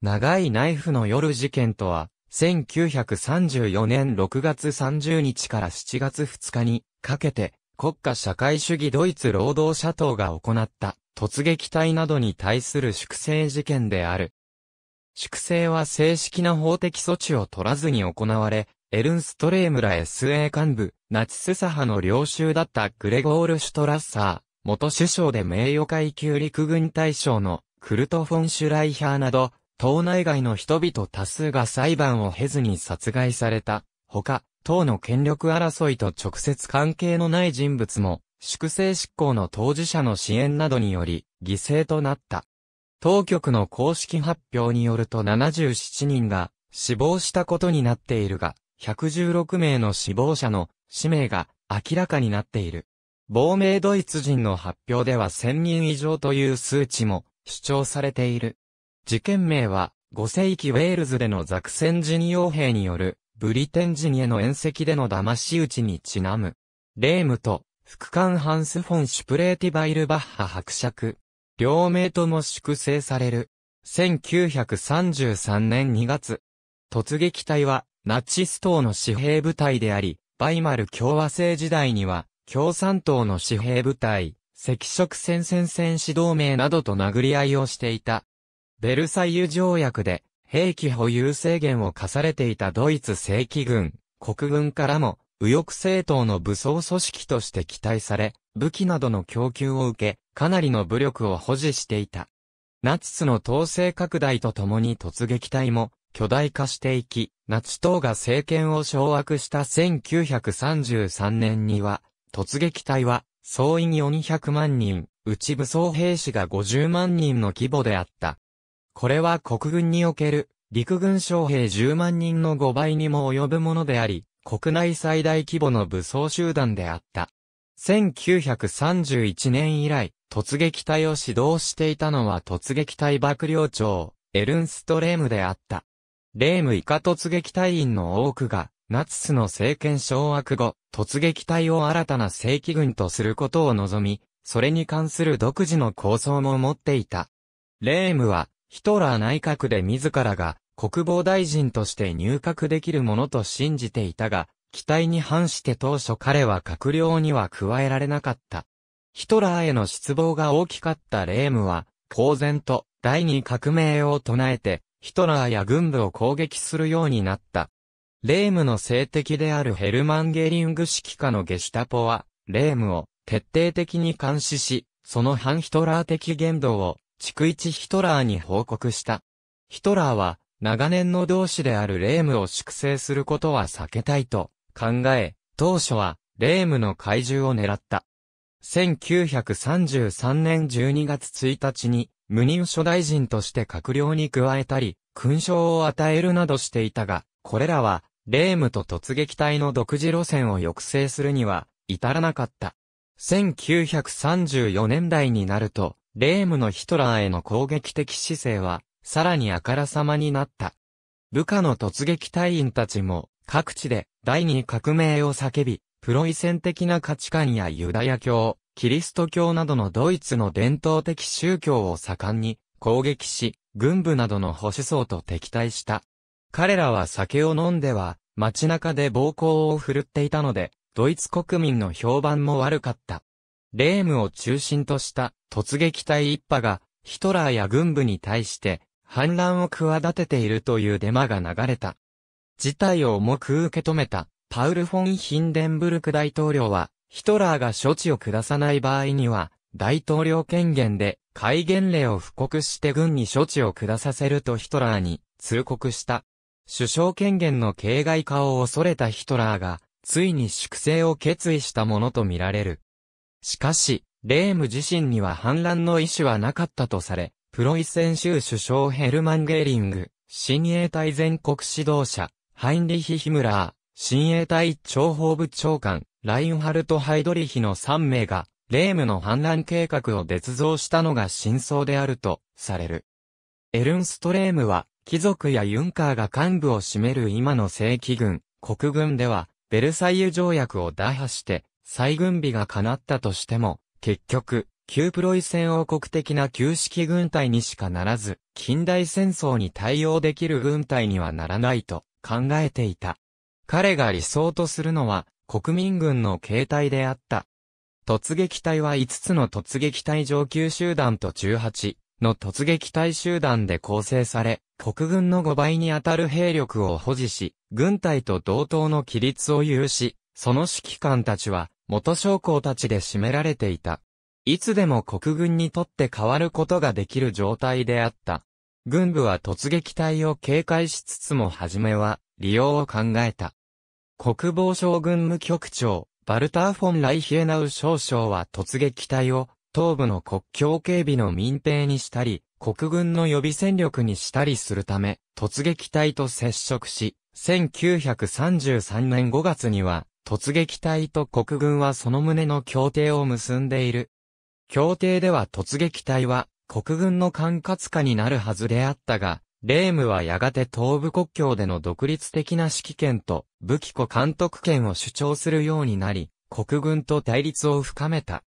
長いナイフの夜事件とは、1934年6月30日から7月2日にかけて、国家社会主義ドイツ労働者党が行った突撃隊などに対する粛清事件である。粛清は正式な法的措置を取らずに行われ、エルンストレームら SA 幹部、ナチス左派の領袖だったグレゴール・シュトラッサー、元首相で名誉階級陸軍大将のクルト・フォン・シュライハーなど、党内外の人々多数が裁判を経ずに殺害された。ほか、党の権力争いと直接関係のない人物も、粛清執行の当事者の支援などにより、犠牲となった。当局の公式発表によると77人が死亡したことになっているが、116名の死亡者の氏名が明らかになっている。亡命ドイツ人の発表では1000人以上という数値も主張されている。事件名は、5世紀ウェールズでのザクセン人傭兵による、ブリテン人への宴席での騙し討ちにちなむ。レームと、副官ハンス・フォン・シュプレーティバイル・バッハ伯爵。両名とも粛清される。1933年2月。突撃隊は、ナチス党の私兵部隊であり、バイマル共和制時代には、共産党の私兵部隊、赤色戦線戦士同盟などと殴り合いをしていた。ベルサイユ条約で兵器保有制限を課されていたドイツ正規軍、国軍からも右翼政党の武装組織として期待され、武器などの供給を受け、かなりの武力を保持していた。ナチスの統制拡大とともに突撃隊も巨大化していき、ナチ党が政権を掌握した1933年には、突撃隊は総員400万人、うち武装兵士が50万人の規模であった。これは国軍における陸軍将兵10万人の5倍にも及ぶものであり、国内最大規模の武装集団であった。1931年以来、突撃隊を指導していたのは突撃隊幕僚長、エルンストレームであった。レーム以下突撃隊員の多くが、ナチスの政権掌握後、突撃隊を新たな正規軍とすることを望み、それに関する独自の構想も持っていた。レームは、ヒトラー内閣で自らが国防大臣として入閣できるものと信じていたが、期待に反して当初彼は閣僚には加えられなかった。ヒトラーへの失望が大きかったレームは、公然と第二革命を唱えて、ヒトラーや軍部を攻撃するようになった。レームの性敵であるヘルマン・ゲリング指揮下のゲシュタポは、レームを徹底的に監視し、その反ヒトラー的言動を逐一ヒトラーに報告した。ヒトラーは、長年の同志であるレームを粛清することは避けたいと考え、当初は、レームの怪獣を狙った。1933年12月1日に、無任所大臣として閣僚に加えたり、勲章を与えるなどしていたが、これらは、レームと突撃隊の独自路線を抑制するには、至らなかった。1934年代になると、レームのヒトラーへの攻撃的姿勢は、さらにあからさまになった。部下の突撃隊員たちも、各地で第二革命を叫び、プロイセン的な価値観やユダヤ教、キリスト教などのドイツの伝統的宗教を盛んに攻撃し、軍部などの保守層と敵対した。彼らは酒を飲んでは、街中で暴行を振るっていたので、ドイツ国民の評判も悪かった。レームを中心とした突撃隊一派がヒトラーや軍部に対して反乱を企てているというデマが流れた。事態を重く受け止めたパウル・フォン・ヒンデンブルク大統領はヒトラーが処置を下さない場合には大統領権限で戒厳令を布告して軍に処置を下させるとヒトラーに通告した。首相権限の形骸化を恐れたヒトラーが、ついに粛清を決意したものとみられる。しかし、レーム自身には反乱の意思はなかったとされ、プロイセン州首相ヘルマン・ゲーリング、親衛隊全国指導者、ハインリヒ・ヒムラー、親衛隊諜報部長官、ラインハルト・ハイドリヒの3名が、レームの反乱計画を捏造したのが真相であると、される。エルンストレームは、貴族やユンカーが幹部を占める今の正規軍、国軍では、ベルサイユ条約を打破して、再軍備が叶ったとしても、結局、旧プロイセン王国的な旧式軍隊にしかならず、近代戦争に対応できる軍隊にはならないと考えていた。彼が理想とするのは、国民軍の形態であった。突撃隊は5つの突撃隊上級集団と18の突撃隊集団で構成され、国軍の5倍にあたる兵力を保持し、軍隊と同等の規律を有し、その指揮官たちは元将校たちで占められていた。いつでも国軍にとって変わることができる状態であった。軍部は突撃隊を警戒しつつも初めは利用を考えた。国防省軍務局長、バルター・フォン・ライヒエナウ少将は突撃隊を東部の国境警備の民兵にしたり、国軍の予備戦力にしたりするため、突撃隊と接触し、1933年5月には、突撃隊と国軍はその旨の協定を結んでいる。協定では突撃隊は国軍の管轄下になるはずであったが、レームはやがて東部国境での独立的な指揮権と武器庫監督権を主張するようになり、国軍と対立を深めた。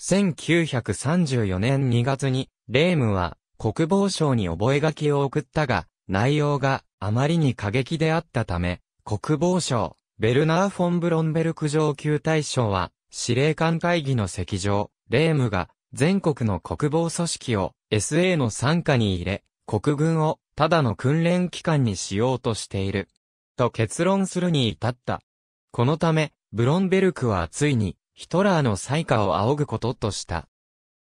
1934年2月に、レームは国防省に覚書を送ったが、内容があまりに過激であったため、国防省、ベルナー・フォン・ブロンベルク上級大将は、司令官会議の席上、レームが、全国の国防組織を SA の傘下に入れ、国軍をただの訓練機関にしようとしている。と結論するに至った。このため、ブロンベルクはついに、ヒトラーの才下を仰ぐこととした。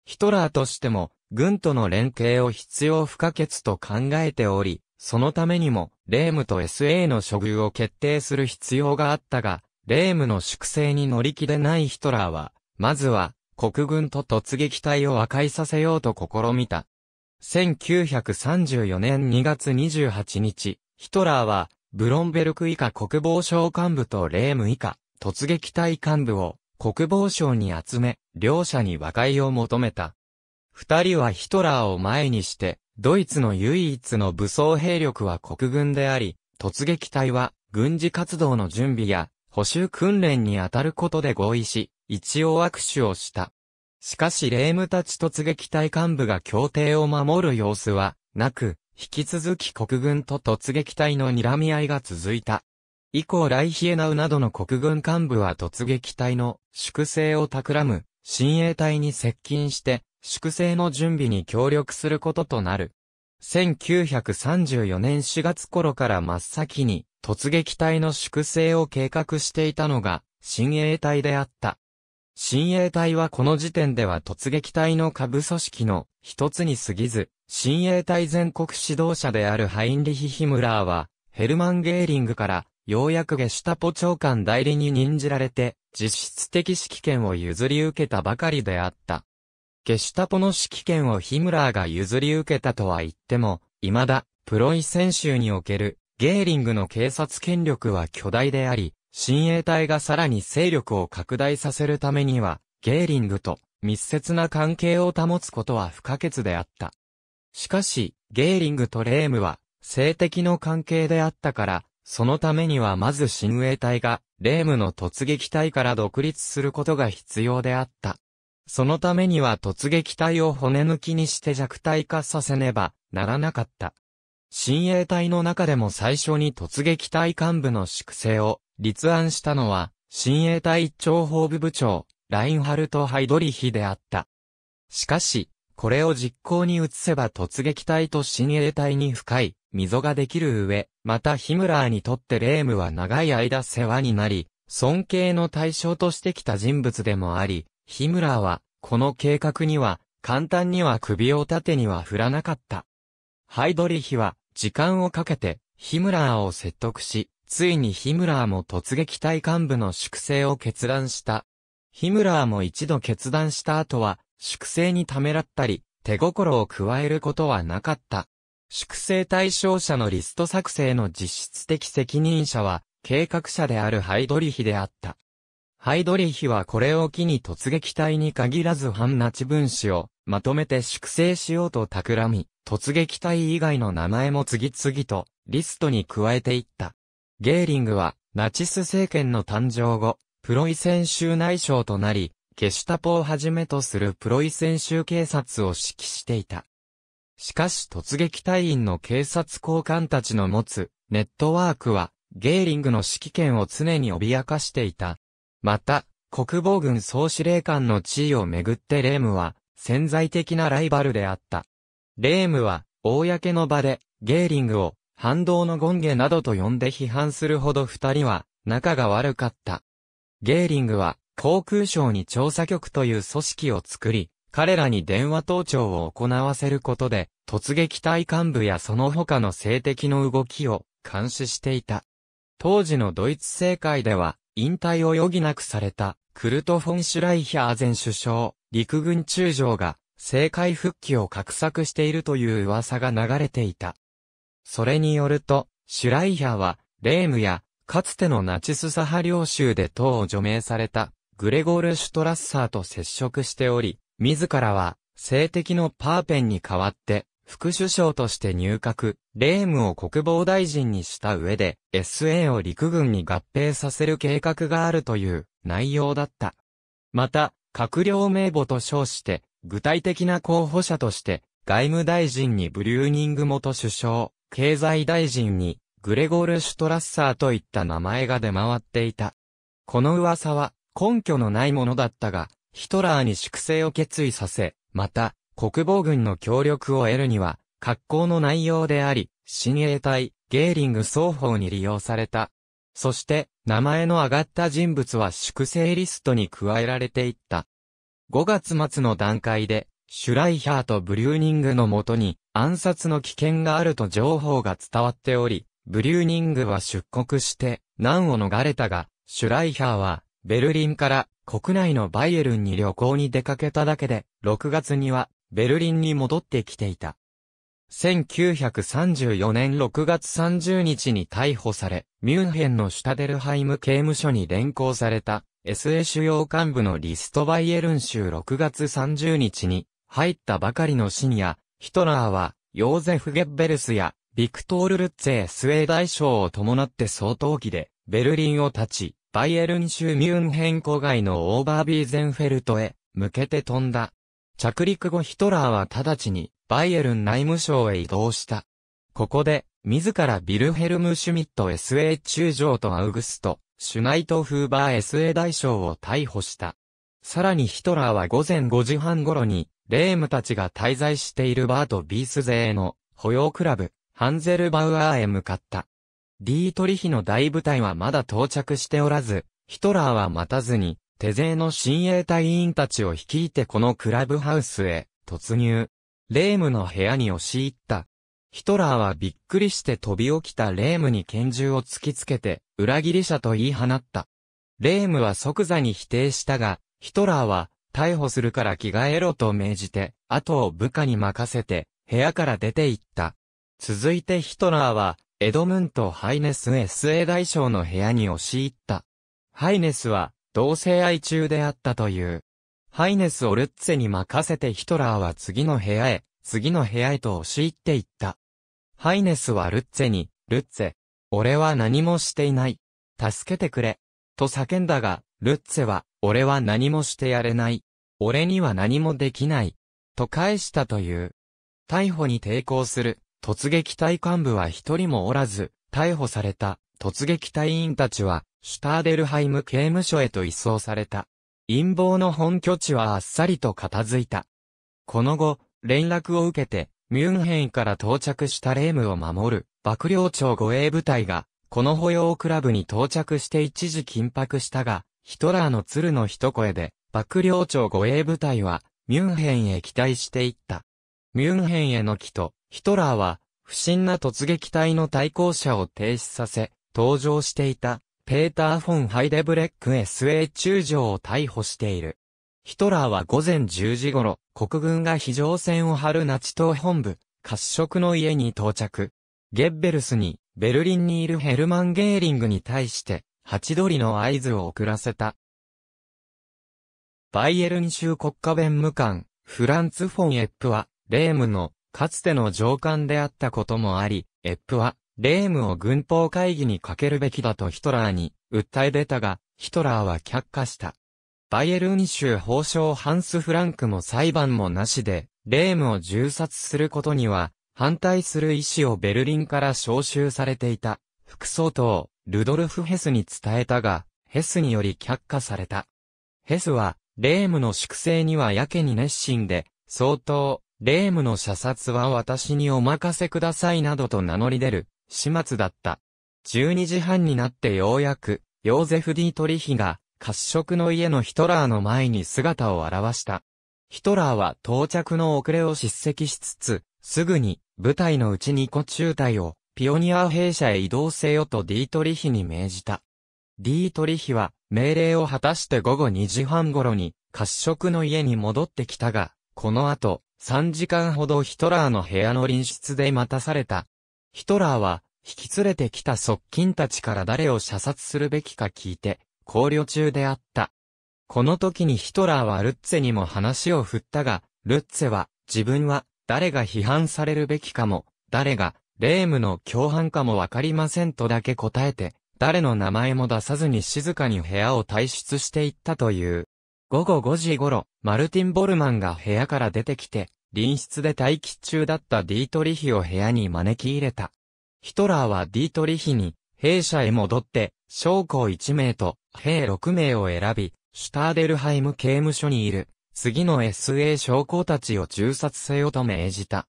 ヒトラーとしても、軍との連携を必要不可欠と考えており、そのためにも、レームと SA の処遇を決定する必要があったが、レームの粛清に乗り気でないヒトラーは、まずは、国軍と突撃隊を和解させようと試みた。1934年2月28日、ヒトラーは、ブロンベルク以下国防省幹部とレーム以下、突撃隊幹部を国防省に集め、両者に和解を求めた。二人はヒトラーを前にして、ドイツの唯一の武装兵力は国軍であり、突撃隊は軍事活動の準備や補修訓練に当たることで合意し、一応握手をした。しかし霊夢たち突撃隊幹部が協定を守る様子はなく、引き続き国軍と突撃隊の睨み合いが続いた。以降ライヒエナウなどの国軍幹部は突撃隊の粛清を企む、親衛隊に接近して粛清の準備に協力することとなる。1934年4月頃から真っ先に突撃隊の粛清を計画していたのが新衛隊であった。新衛隊はこの時点では突撃隊の下部組織の一つに過ぎず、新衛隊全国指導者であるハインリヒ・ヒムラーは、ヘルマン・ゲーリングからようやくゲシュタポ長官代理に任じられて、実質的指揮権を譲り受けたばかりであった。ゲシュタポの指揮権をヒムラーが譲り受けたとは言っても、未だ、プロイセン州における、ゲーリングの警察権力は巨大であり、親衛隊がさらに勢力を拡大させるためには、ゲーリングと密接な関係を保つことは不可欠であった。しかし、ゲーリングとレームは、性的の関係であったから、そのためにはまず親衛隊が、レームの突撃隊から独立することが必要であった。そのためには突撃隊を骨抜きにして弱体化させねばならなかった。親衛隊の中でも最初に突撃隊幹部の粛清を立案したのは、親衛隊一長法部部長、ラインハルト・ハイドリヒであった。しかし、これを実行に移せば突撃隊と親衛隊に深い溝ができる上、またヒムラーにとってレームは長い間世話になり、尊敬の対象としてきた人物でもあり、ヒムラーは、この計画には、簡単には首を縦には振らなかった。ハイドリヒは、時間をかけて、ヒムラーを説得し、ついにヒムラーも突撃隊幹部の粛清を決断した。ヒムラーも一度決断した後は、粛清にためらったり、手心を加えることはなかった。粛清対象者のリスト作成の実質的責任者は、計画者であるハイドリヒであった。ハイドリヒはこれを機に突撃隊に限らず反ナチ分子をまとめて粛清しようと企み、突撃隊以外の名前も次々とリストに加えていった。ゲーリングはナチス政権の誕生後、プロイセン州内相となり、ゲシュタポをはじめとするプロイセン州警察を指揮していた。しかし突撃隊員の警察高官たちの持つネットワークは、ゲーリングの指揮権を常に脅かしていた。また、国防軍総司令官の地位をめぐってレームは潜在的なライバルであった。レームは、公の場で、ゲーリングを、反動の権下などと呼んで批判するほど二人は、仲が悪かった。ゲーリングは、航空省に調査局という組織を作り、彼らに電話盗聴を行わせることで、突撃隊幹部やその他の性的の動きを監視していた。当時のドイツ政界では、引退を余儀なくされた、クルト・フォン・シュライヒャー前首相、陸軍中将が、政界復帰を画策しているという噂が流れていた。それによると、シュライヒャーは、レームや、かつてのナチス・サハ領州で党を除名された、グレゴール・シュトラッサーと接触しており、自らは、性的のパーペンに代わって、副首相として入閣、レームを国防大臣にした上で、SA を陸軍に合併させる計画があるという内容だった。また、閣僚名簿と称して、具体的な候補者として、外務大臣にブリューニング元首相、経済大臣にグレゴール・シュトラッサーといった名前が出回っていた。この噂は根拠のないものだったが、ヒトラーに粛清を決意させ、また、国防軍の協力を得るには、格好の内容であり、親衛隊、ゲーリング双方に利用された。そして、名前の挙がった人物は粛清リストに加えられていった。5月末の段階で、シュライヒャーとブリューニングのもとに暗殺の危険があると情報が伝わっており、ブリューニングは出国して難を逃れたが、シュライヒャーはベルリンから国内のバイエルンに旅行に出かけただけで、6月にはベルリンに戻ってきていた。1934年6月30日に逮捕され、ミュンヘンのシュタデルハイム刑務所に連行された SA 主要幹部のリストバイエルン州6月30日に入ったばかりの深夜、ヒトラーはヨーゼフ・ゲッベルスやビクトール・ルッツェスウェー大将を伴って総統機でベルリンを立ち、バイエルン州ミュンヘン郊外のオーバービーゼンフェルトへ向けて飛んだ。着陸後ヒトラーは直ちにバイエルン内務省へ移動した。ここで、自らビルヘルム・シュミット SA 中将とアウグスト、シュナイト・フーバー SA 大将を逮捕した。さらにヒトラーは午前5時半頃に、レームたちが滞在しているバート・ビース勢の保養クラブ、ハンゼルバウアーへ向かった。ディートリヒの大部隊はまだ到着しておらず、ヒトラーは待たずに、手勢の親衛隊員たちを率いてこのクラブハウスへ突入。レームの部屋に押し入った。ヒトラーはびっくりして飛び起きたレームに拳銃を突きつけて、裏切り者と言い放った。レームは即座に否定したが、ヒトラーは、逮捕するから着替えろと命じて、後を部下に任せて、部屋から出て行った。続いてヒトラーは、エドムント・ハイネス SA 大将の部屋に押し入った。ハイネスは、同性愛中であったという。ハイネス・オルッツェに任せてヒトラーは次の部屋へ、次の部屋へと押し入っていった。ハイネスはルッツェに、ルッツェ、俺は何もしていない。助けてくれ。と叫んだが、ルッツェは、俺は何もしてやれない。俺には何もできない。と返したという。逮捕に抵抗する、突撃隊幹部は一人もおらず、逮捕された、突撃隊員たちは、シュターデルハイム刑務所へと移送された。陰謀の本拠地はあっさりと片付いた。この後、連絡を受けて、ミュンヘンから到着したレームを守る、幕僚長護衛部隊が、この保養クラブに到着して一時緊迫したが、ヒトラーの鶴の一声で、幕僚長護衛部隊は、ミュンヘンへ期待していった。ミュンヘンへの帰と、ヒトラーは、不審な突撃隊の対向車を停止させ、登場していたペーター・フォン・ハイデブレック SA 中将を逮捕している。ヒトラーは午前10時頃、国軍が非常線を張るナチ党本部、褐色の家に到着。ゲッベルスに、ベルリンにいるヘルマン・ゲーリングに対して、ハチドリの合図を送らせた。バイエルン州国家弁務官、フランツ・フォン・エップは、レームの、かつての上官であったこともあり、エップは、レームを軍法会議にかけるべきだとヒトラーに訴え出たが、ヒトラーは却下した。バイエルン州法相ハンス・フランクも裁判もなしで、レームを銃殺することには、反対する意思をベルリンから招集されていた、副総統、ルドルフ・ヘスに伝えたが、ヘスにより却下された。ヘスは、レームの粛清にはやけに熱心で、相当、レームの射殺は私にお任せくださいなどと名乗り出る、始末だった。12時半になってようやく、ヨーゼフ・ディートリヒが、褐色の家のヒトラーの前に姿を現した。ヒトラーは到着の遅れを叱責しつつ、すぐに、部隊のうちに個中隊を、ピオニア兵舎へ移動せよとディートリヒに命じた。ディートリヒは、命令を果たして午後2時半頃に、褐色の家に戻ってきたが、この後、3時間ほどヒトラーの部屋の隣室で待たされた。ヒトラーは、引き連れてきた側近たちから誰を射殺するべきか聞いて、考慮中であった。この時にヒトラーはルッツェにも話を振ったが、ルッツェは、自分は、誰が批判されるべきかも、誰が、レームの共犯かもわかりませんとだけ答えて、誰の名前も出さずに静かに部屋を退出していったという。午後5時頃、マルティン・ボルマンが部屋から出てきて、隣室で待機中だったディートリヒを部屋に招き入れた。ヒトラーはディートリヒに、弊社へ戻って、将校1名と兵6名を選び、シュターデルハイム刑務所にいる、次の SA 将校たちを銃殺せよと命じた。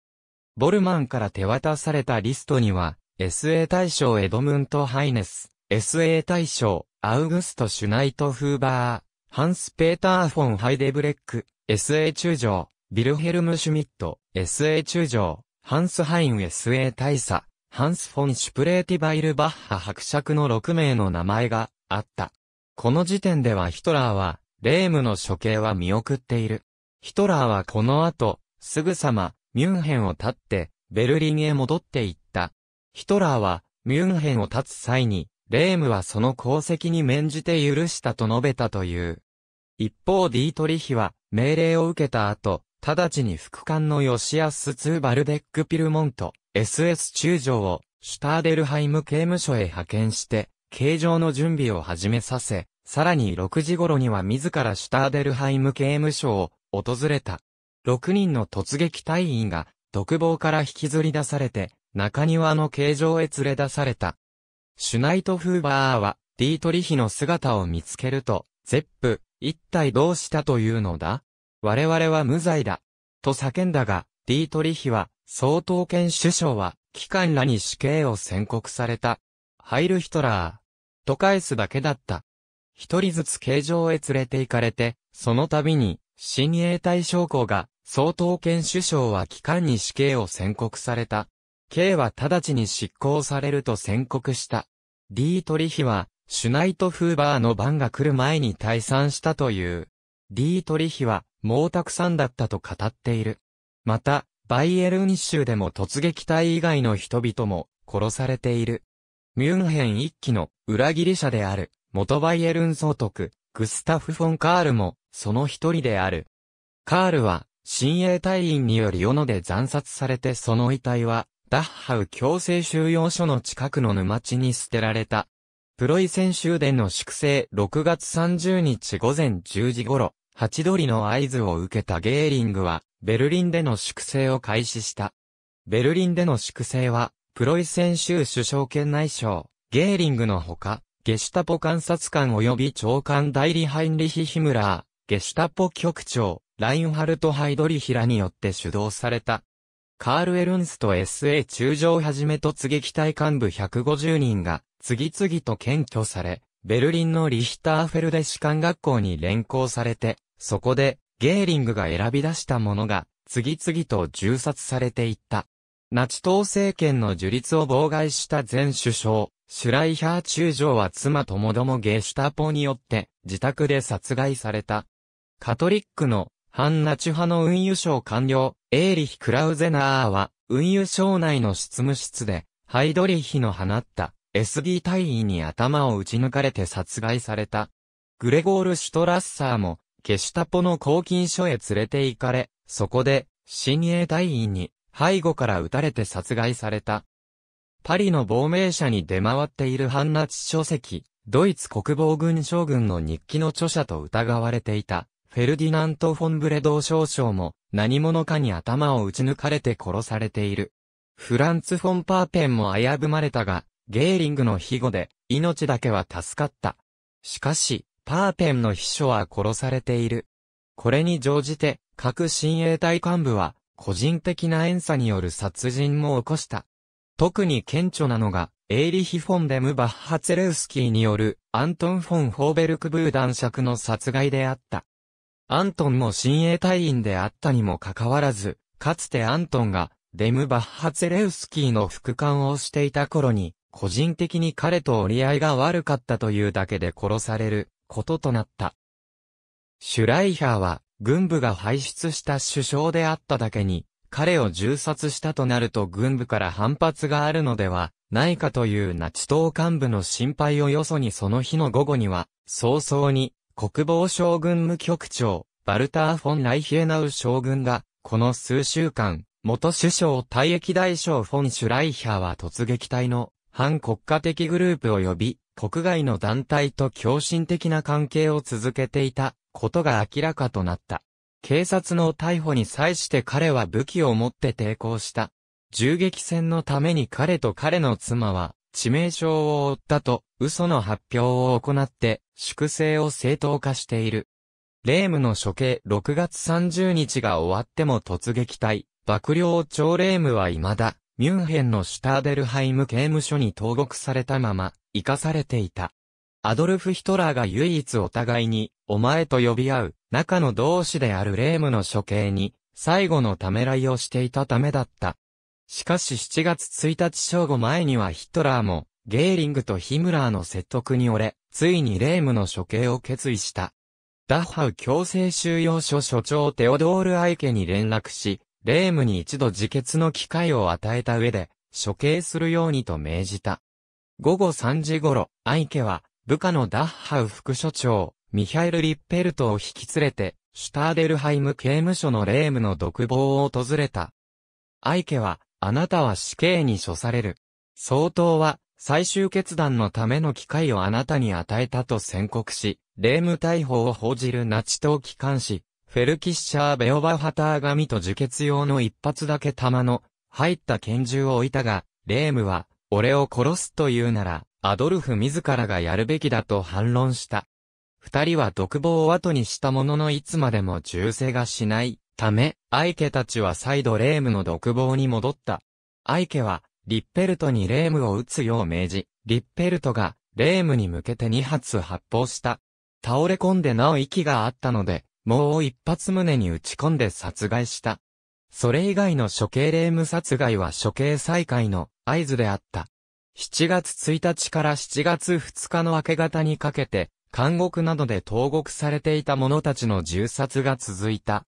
ボルマンから手渡されたリストには、SA 大将エドムント・ハイネス、SA 大将、アウグスト・シュナイト・フーバー、ハンス・ペーター・フォン・ハイデブレック、SA 中将、ビルヘルム・シュミット、SA 中将、ハンス・ハイン SA 大佐、ハンス・フォン・シュプレーティバイル・バッハ伯爵の6名の名前があった。この時点ではヒトラーは、レームの処刑は見送っている。ヒトラーはこの後、すぐさま、ミュンヘンを立って、ベルリンへ戻っていった。ヒトラーは、ミュンヘンを立つ際に、レームはその功績に免じて許したと述べたという。一方ディートリヒは、命令を受けた後、直ちに副官のヨシアス・ツーバルデック・ピルモント、SS 中将を、シュターデルハイム刑務所へ派遣して、形状の準備を始めさせ、さらに6時頃には自らシュターデルハイム刑務所を訪れた。6人の突撃隊員が、独房から引きずり出されて、中庭の形状へ連れ出された。シュナイト・フーバーは、ディートリヒの姿を見つけると、ゼップ、一体どうしたというのだ我々は無罪だ。と叫んだが、ディートリヒは、総統権首相は、機関らに死刑を宣告された。ハイルヒトラー。と返すだけだった。一人ずつ形状へ連れて行かれて、その度に、新衛隊将校が、総統権首相は機関に死刑を宣告された。刑は直ちに執行されると宣告した。ディートリヒは、シュナイト・フーバーの番が来る前に退散したという。ディートリヒは、毛沢んだったと語っている。また、バイエルン州でも突撃隊以外の人々も殺されている。ミュンヘン一期の裏切り者である元バイエルン総督、グスタフ・フォン・カールもその一人である。カールは親衛隊員により斧で惨殺されてその遺体はダッハウ強制収容所の近くの沼地に捨てられた。プロイセン州での粛清6月30日午前10時頃、ハチドリの合図を受けたゲーリングは、ベルリンでの粛清を開始した。ベルリンでの粛清は、プロイセン州首相兼内相、ゲーリングのほか、ゲシュタポ監察官及び長官代理ハインリヒ・ヒムラー、ゲシュタポ局長、ラインハルト・ハイドリヒラによって主導された。カール・エルンスト SA 中将はじめ突撃隊幹部150人が、次々と検挙され、ベルリンのリヒターフェルデ士官学校に連行されて、そこで、ゲーリングが選び出したものが、次々と銃殺されていった。ナチ党政権の樹立を妨害した前首相、シュライヒャー中将は妻ともどもゲシュタポによって自宅で殺害された。カトリックの反ナチ派の運輸省官僚、エーリヒ・クラウゼナーは、運輸省内の執務室で、ハイドリヒの放った SD 隊員に頭を打ち抜かれて殺害された。グレゴール・シュトラッサーもケシュタポの拘禁所へ連れて行かれ、そこで、新鋭隊員に、背後から撃たれて殺害された。パリの亡命者に出回っているハンナチ書籍、ドイツ国防軍将軍の日記の著者と疑われていた、フェルディナント・フォン・ブレドー少将も、何者かに頭を撃ち抜かれて殺されている。フランツ・フォン・パーペンも危ぶまれたが、ゲーリングの庇護で、命だけは助かった。しかし、パーペンの秘書は殺されている。これに乗じて、各親衛隊幹部は、個人的な怨差による殺人も起こした。特に顕著なのが、エイリヒ・フォン・デム・バッハ・ツェレウスキーによる、アントン・フォン・ホーベルク・ブー男爵の殺害であった。アントンも親衛隊員であったにもかかわらず、かつてアントンが、デム・バッハ・ツェレウスキーの副官をしていた頃に、個人的に彼と折り合いが悪かったというだけで殺される。こととなった。シュライヒャーは、軍部が排出した首相であっただけに、彼を銃殺したとなると軍部から反発があるのでは、ないかというナチ党幹部の心配をよそにその日の午後には、早々に、国防省軍務局長、バルター・フォン・ライヒエナウ将軍が、この数週間、元首相退役大将フォン・シュライヒャーは突撃隊の、反国家的グループを呼び、国外の団体と共振的な関係を続けていたことが明らかとなった。警察の逮捕に際して彼は武器を持って抵抗した。銃撃戦のために彼と彼の妻は致命傷を負ったと嘘の発表を行って粛清を正当化している。レームの処刑6月30日が終わっても突撃隊、幕僚長レームは未だ、ミュンヘンのシュターデルハイム刑務所に投獄されたまま、生かされていた。アドルフ・ヒトラーが唯一お互いに、お前と呼び合う、中の同志であるレームの処刑に、最後のためらいをしていたためだった。しかし7月1日正午前にはヒトラーも、ゲーリングとヒムラーの説得に折れ、ついにレームの処刑を決意した。ダッハウ強制収容所所長テオドール・アイケに連絡し、レームに一度自決の機会を与えた上で、処刑するようにと命じた。午後3時頃、イケは、部下のダッハウ副所長、ミハイル・リッペルトを引き連れて、シュターデルハイム刑務所の霊夢の独房を訪れた。アイケは、あなたは死刑に処される。総統は、最終決断のための機会をあなたに与えたと宣告し、霊夢逮捕を報じるナチ党機関士、フェルキッシャー・ベオバハター紙と受血用の一発だけ弾の、入った拳銃を置いたが、霊夢は、俺を殺すというなら、アドルフ自らがやるべきだと反論した。二人は独房を後にしたもののいつまでも銃声がしないため、アイケたちは再度レームの独房に戻った。アイケは、リッペルトにレームを撃つよう命じ、リッペルトが、レームに向けて2発発砲した。倒れ込んでなお息があったので、もう一発胸に打ち込んで殺害した。それ以外の処刑レーム殺害は処刑再開の合図であった。7月1日から7月2日の明け方にかけて、監獄などで投獄されていた者たちの銃殺が続いた。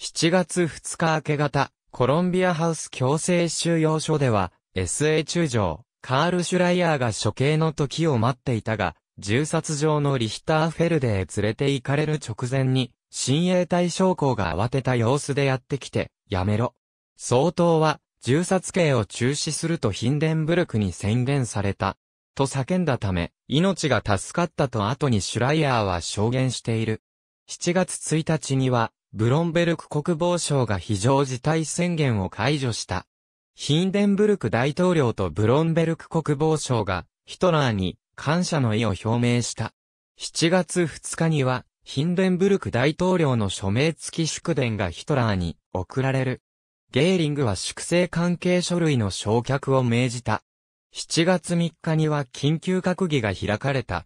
7月2日明け方、コロンビアハウス強制収容所では、SA 中将、カール・シュライヤーが処刑の時を待っていたが、銃殺場のリヒターフェルデへ連れて行かれる直前に、親衛隊将校が慌てた様子でやってきて、やめろ。総統は、銃殺刑を中止するとヒンデンブルクに宣言された。と叫んだため、命が助かったと後にシュライヤーは証言している。7月1日には、ブロンベルク国防省が非常事態宣言を解除した。ヒンデンブルク大統領とブロンベルク国防省が、ヒトラーに感謝の意を表明した。7月2日には、ヒンデンブルク大統領の署名付き祝電がヒトラーに送られる。ゲーリングは粛清関係書類の焼却を命じた。7月3日には緊急閣議が開かれた。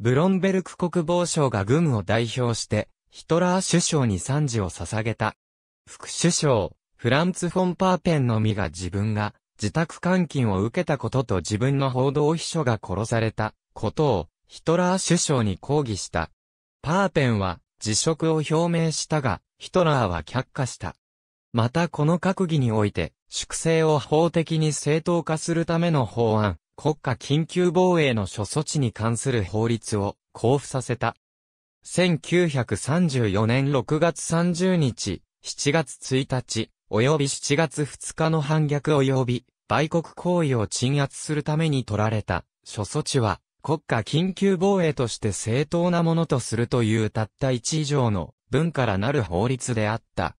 ブロンベルク国防省が軍を代表して、ヒトラー首相に賛辞を捧げた。副首相、フランツ・フォン・パーペンのみが自分が自宅監禁を受けたことと自分の報道秘書が殺されたことをヒトラー首相に抗議した。パーペンは辞職を表明したが、ヒトラーは却下した。またこの閣議において、粛清を法的に正当化するための法案、国家緊急防衛の諸措置に関する法律を交付させた。1934年6月30日、7月1日、及び7月2日の反逆及び、売国行為を鎮圧するために取られた、諸措置は、国家緊急防衛として正当なものとするというたった1以上の文からなる法律であった。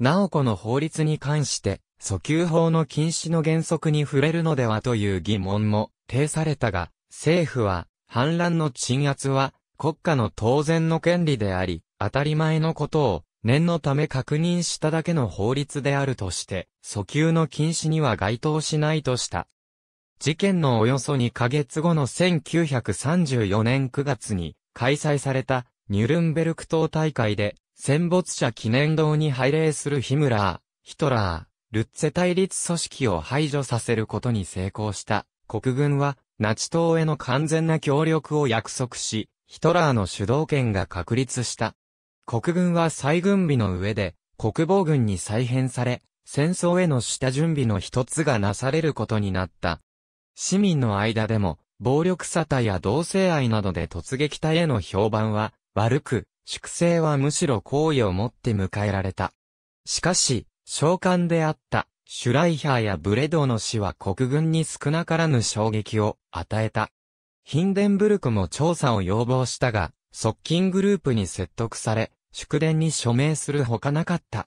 なおこの法律に関して、訴求法の禁止の原則に触れるのではという疑問も呈されたが、政府は、反乱の鎮圧は、国家の当然の権利であり、当たり前のことを、念のため確認しただけの法律であるとして、訴求の禁止には該当しないとした。事件のおよそ2ヶ月後の1934年9月に、開催されたニュルンベルク党大会で戦没者記念堂に拝礼するヒムラー、ヒトラー、ルッツェ対立組織を排除させることに成功した国軍は、ナチ党への完全な協力を約束し、ヒトラーの主導権が確立した。国軍は再軍備の上で、国防軍に再編され、戦争への下準備の一つがなされることになった。市民の間でも、暴力沙汰や同性愛などで突撃隊への評判は悪く、粛清はむしろ好意を持って迎えられた。しかし、召喚であったシュライハーやブレドの死は国軍に少なからぬ衝撃を与えた。ヒンデンブルクも調査を要望したが、側近グループに説得され、祝電に署名するほかなかった。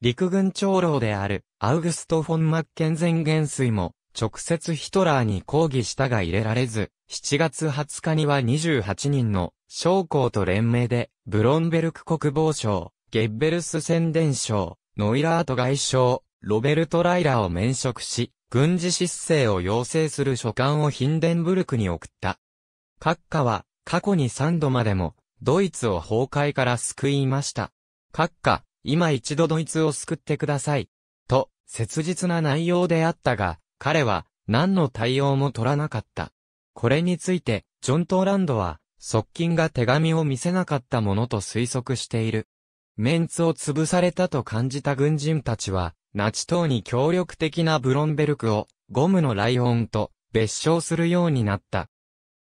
陸軍長老であるアウグスト・フォン・マッケンゼン元帥も直接ヒトラーに抗議したが入れられず、7月20日には28人の将校と連名で、ブロンベルク国防省、ゲッベルス宣伝省、ノイラート外相、ロベルト・ライラを免職し、軍事失勢を要請する書簡をヒンデンブルクに送った。閣下は、過去に3度までも、ドイツを崩壊から救いました。閣下、今一度ドイツを救ってください。と、切実な内容であったが、彼は、何の対応も取らなかった。これについて、ジョン・トーランドは、側近が手紙を見せなかったものと推測している。メンツを潰されたと感じた軍人たちは、ナチ党に協力的なブロンベルクを、ゴムのライオンと、別称するようになった。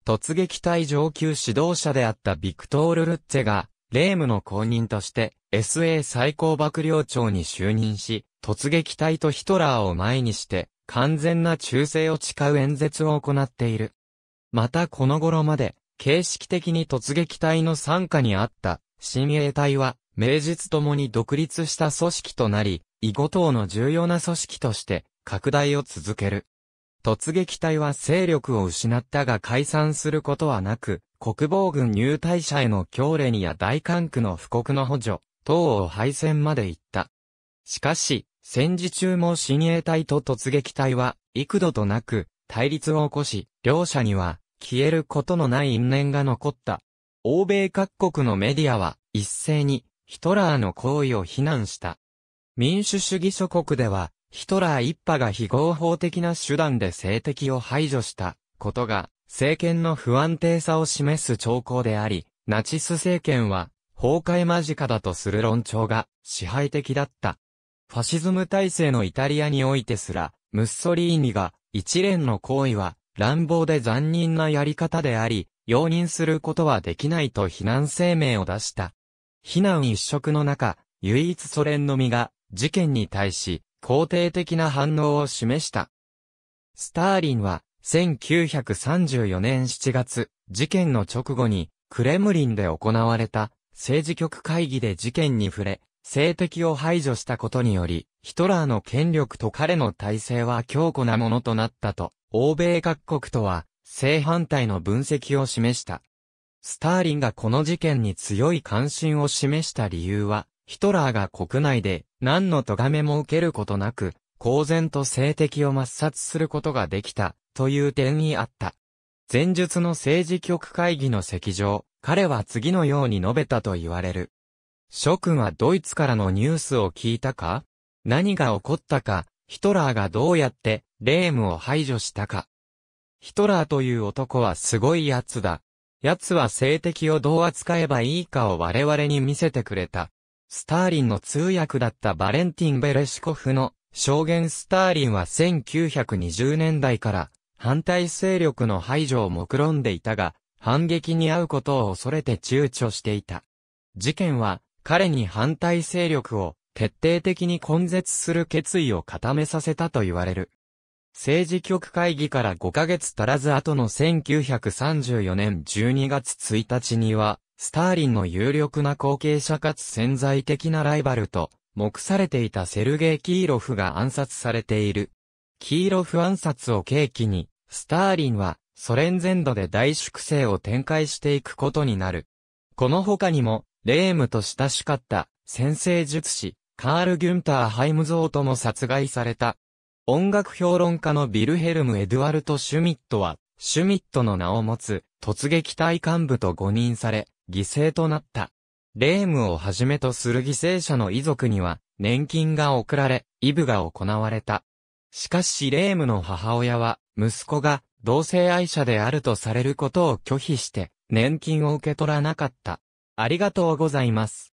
突撃隊上級指導者であったビクトール・ルッツェが、レームの公認として、SA 最高幕僚長に就任し、突撃隊とヒトラーを前にして、完全な忠誠を誓う演説を行っている。またこの頃まで、形式的に突撃隊の傘下にあった、新衛隊は、名実ともに独立した組織となり、囲碁等の重要な組織として、拡大を続ける。突撃隊は勢力を失ったが解散することはなく、国防軍入隊者への強にや大管区の布告の補助、等を敗戦まで行った。しかし、戦時中も新衛隊と突撃隊は幾度となく対立を起こし、両者には消えることのない因縁が残った。欧米各国のメディアは一斉にヒトラーの行為を非難した。民主主義諸国ではヒトラー一派が非合法的な手段で政敵を排除したことが政権の不安定さを示す兆候であり、ナチス政権は崩壊間近だとする論調が支配的だった。ファシズム体制のイタリアにおいてすら、ムッソリーニが一連の行為は、乱暴で残忍なやり方であり、容認することはできないと非難声明を出した。非難一色の中、唯一ソ連のみが、事件に対し、肯定的な反応を示した。スターリンは、1934年7月、事件の直後に、クレムリンで行われた、政治局会議で事件に触れ、性敵を排除したことにより、ヒトラーの権力と彼の体制は強固なものとなったと、欧米各国とは、正反対の分析を示した。スターリンがこの事件に強い関心を示した理由は、ヒトラーが国内で何の咎めも受けることなく、公然と性敵を抹殺することができた、という点にあった。前述の政治局会議の席上、彼は次のように述べたと言われる。諸君はドイツからのニュースを聞いたか何が起こったか、ヒトラーがどうやってレームを排除したか。ヒトラーという男はすごい奴だ。奴は性的をどう扱えばいいかを我々に見せてくれた。スターリンの通訳だったバレンティン・ベレシコフの証言スターリンは1920年代から反対勢力の排除を目論んでいたが、反撃に遭うことを恐れて躊躇していた。事件は彼に反対勢力を徹底的に根絶する決意を固めさせたと言われる。政治局会議から5ヶ月足らず後の1934年12月1日には、スターリンの有力な後継者かつ潜在的なライバルと、目されていたセルゲイ・キーロフが暗殺されている。キーロフ暗殺を契機に、スターリンは、ソ連全土で大粛清を展開していくことになる。この他にも、霊夢と親しかった、先生術師、カール・ギュンター・ハイムゾーとも殺害された。音楽評論家のビルヘルム・エドゥアルト・シュミットは、シュミットの名を持つ、突撃隊幹部と誤認され、犠牲となった。霊夢をはじめとする犠牲者の遺族には、年金が送られ、イブが行われた。しかし霊夢の母親は、息子が同性愛者であるとされることを拒否して、年金を受け取らなかった。ありがとうございます。